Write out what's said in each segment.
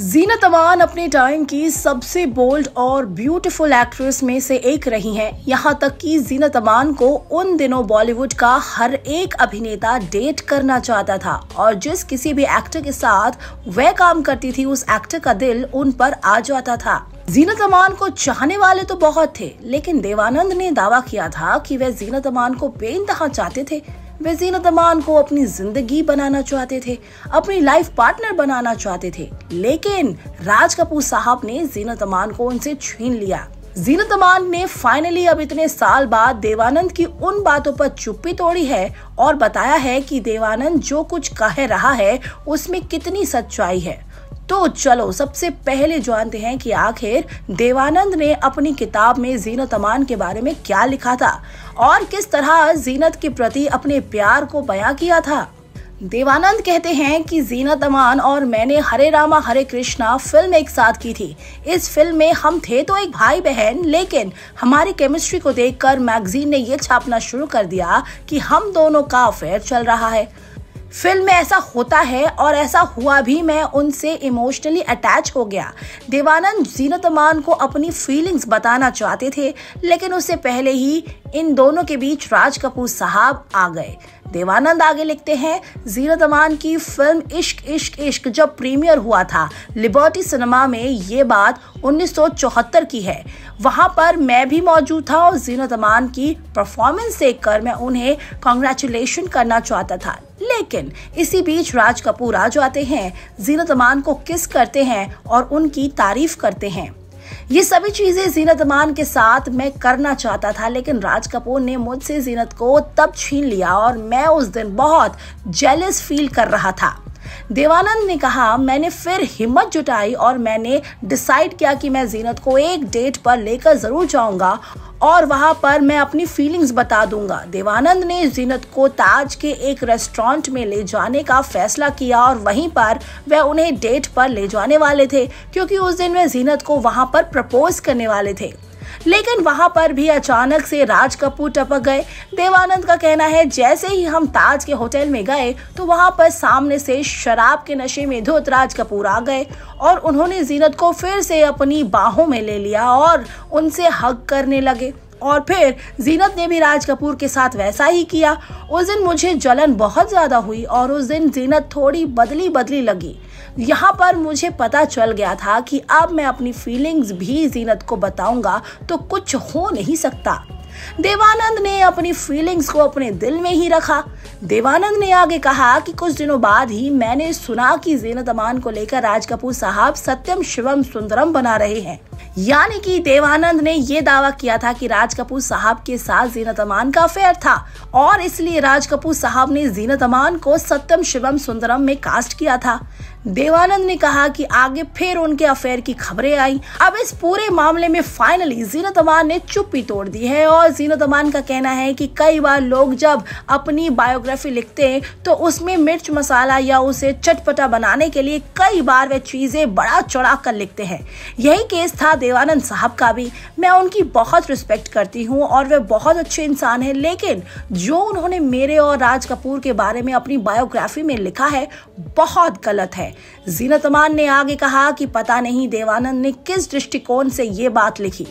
जीनत अमान अपने टाइम की सबसे बोल्ड और ब्यूटीफुल एक्ट्रेस में से एक रही हैं। यहाँ तक कि जीनत अमान को उन दिनों बॉलीवुड का हर एक अभिनेता डेट करना चाहता था और जिस किसी भी एक्टर के साथ वह काम करती थी उस एक्टर का दिल उन पर आ जाता था जीनत अमान को चाहने वाले तो बहुत थे लेकिन देवानंद ने दावा किया था कि वह जीनत अमान को बेनतहा चाहते थे वे जीनत अमान को अपनी जिंदगी बनाना चाहते थे अपनी लाइफ पार्टनर बनाना चाहते थे लेकिन राज कपूर साहब ने जीनत अमान को उनसे छीन लिया जीनत अमान ने फाइनली अब इतने साल बाद देवानंद की उन बातों पर चुप्पी तोड़ी है और बताया है कि देवानंद जो कुछ कह रहा है उसमें कितनी सच्चाई है तो चलो सबसे पहले जानते हैं कि आखिर देवानंद ने अपनी किताब में जीनत अमान के बारे में क्या लिखा था और किस तरह जीनत के प्रति अपने प्यार को बयां किया था देवानंद कहते हैं कि जीनत अमान और मैंने हरे रामा हरे कृष्णा फिल्म एक साथ की थी इस फिल्म में हम थे तो एक भाई बहन लेकिन हमारी केमिस्ट्री को देखकर मैगजीन ने यह छापना शुरू कर दिया कि हम दोनों का अफेयर चल रहा है फिल्म में ऐसा होता है और ऐसा हुआ भी मैं उनसे इमोशनली अटैच हो गया देवानंद जीनत अमान को अपनी फीलिंग्स बताना चाहते थे लेकिन उससे पहले ही इन दोनों के बीच राज कपूर साहब आ गए देवानंद आगे लिखते हैं जीरत दमान की फिल्म इश्क इश्क इश्क जब प्रीमियर हुआ था लिबर्टी सिनेमा में ये बात 1974 की है वहाँ पर मैं भी मौजूद था और जीनत दमान की परफॉर्मेंस देखकर मैं उन्हें कॉन्ग्रेचुलेशन करना चाहता था लेकिन इसी बीच राज कपूर आ जाते हैं जीनत दमान को किस करते हैं और उनकी तारीफ करते हैं ये सभी चीज़ें जीनत अमान के साथ मैं करना चाहता था लेकिन राज कपूर ने मुझसे जीनत को तब छीन लिया और मैं उस दिन बहुत जेलस फील कर रहा था देवानंद ने कहा मैंने फिर हिम्मत जुटाई और मैंने डिसाइड किया कि मैं जीनत को एक डेट पर लेकर ज़रूर जाऊंगा और वहाँ पर मैं अपनी फीलिंग्स बता दूंगा देवानंद ने जीनत को ताज के एक रेस्टोरेंट में ले जाने का फैसला किया और वहीं पर वह उन्हें डेट पर ले जाने वाले थे क्योंकि उस दिन वह जीनत को वहाँ पर प्रपोज करने वाले थे लेकिन वहां पर भी अचानक से राज कपूर टपक गए देवानंद का कहना है जैसे ही हम ताज के होटल में गए तो वहां पर सामने से शराब के नशे में धुत राज कपूर आ गए और उन्होंने जीनत को फिर से अपनी बाहों में ले लिया और उनसे हक करने लगे और फिर जीनत ने भी राज कपूर के साथ वैसा ही किया उस दिन मुझे जलन बहुत ज़्यादा हुई और उस दिन जीनत थोड़ी बदली बदली लगी यहाँ पर मुझे पता चल गया था कि अब मैं अपनी फीलिंग्स भी जीनत को बताऊंगा तो कुछ हो नहीं सकता देवानंद ने अपनी फीलिंग्स को अपने दिल में ही रखा देवानंद ने आगे कहा कि कुछ दिनों बाद ही मैंने सुना कि जीनत अमान को लेकर राज कपूर साहब सत्यम शिवम सुंदरम बना रहे हैं यानी कि देवानंद ने यह दावा किया था कि राज कपूर साहब के साथ जीनत अमान का अफेयर था और इसलिए राज कपूर साहब ने जीनत अमान को सत्यम शिवम सुंदरम में कास्ट किया था देवानंद ने कहा कि आगे फिर उनके अफेयर की खबरें आई अब इस पूरे मामले में फाइनली जीनत अमान ने चुप्पी तोड़ दी है और जीनत अमान का कहना है कि कई बार लोग जब अपनी बायोग्राफी लिखते हैं तो उसमें मिर्च मसाला या उसे चटपटा बनाने के लिए कई बार वे चीजें बड़ा चौड़ा कर लिखते हैं यही केस था देवानंद साहब का भी मैं उनकी बहुत रिस्पेक्ट करती हूँ और वे बहुत अच्छे इंसान हैं लेकिन जो उन्होंने मेरे और राज कपूर के बारे में अपनी बायोग्राफी में लिखा है बहुत गलत है जीनत अमान ने आगे कहा कि पता नहीं देवानंद ने किस दृष्टिकोण से ये बात लिखी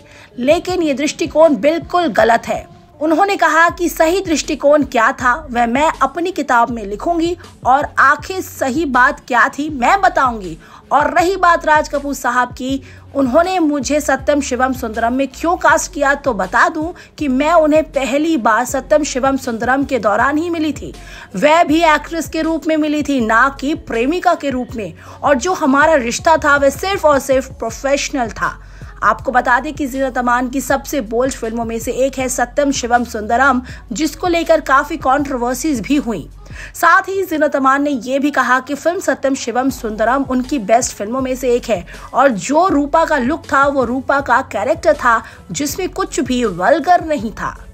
लेकिन ये दृष्टिकोण बिल्कुल गलत है उन्होंने कहा कि सही दृष्टिकोण क्या था वह मैं अपनी किताब में लिखूंगी और आखिर सही बात क्या थी मैं बताऊंगी और रही बात राज कपूर साहब की उन्होंने मुझे सत्यम शिवम सुंदरम में क्यों कास्ट किया तो बता दूं कि मैं उन्हें पहली बार सत्यम शिवम सुंदरम के दौरान ही मिली थी वह भी एक्ट्रेस के रूप में मिली थी ना कि प्रेमिका के रूप में और जो हमारा रिश्ता था वह सिर्फ और सिर्फ प्रोफेशनल था आपको बता दें कि जीरत अमान की सबसे बोल्ड फिल्मों में से एक है सत्यम शिवम सुंदरम जिसको लेकर काफी कॉन्ट्रोवर्सीज भी हुई साथ ही जिनत अमान ने यह भी कहा कि फिल्म सत्यम शिवम सुंदरम उनकी बेस्ट फिल्मों में से एक है और जो रूपा का लुक था वो रूपा का कैरेक्टर था जिसमें कुछ भी वलगर नहीं था